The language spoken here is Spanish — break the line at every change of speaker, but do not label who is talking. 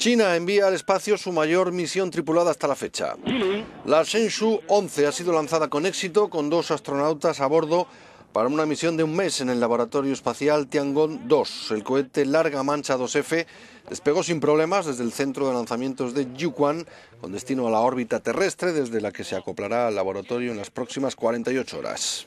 China envía al espacio su mayor misión tripulada hasta la fecha. La Shenzhou 11 ha sido lanzada con éxito con dos astronautas a bordo para una misión de un mes en el laboratorio espacial Tiangong 2. El cohete Larga Mancha 2F despegó sin problemas desde el centro de lanzamientos de Yuquan con destino a la órbita terrestre desde la que se acoplará al laboratorio en las próximas 48 horas.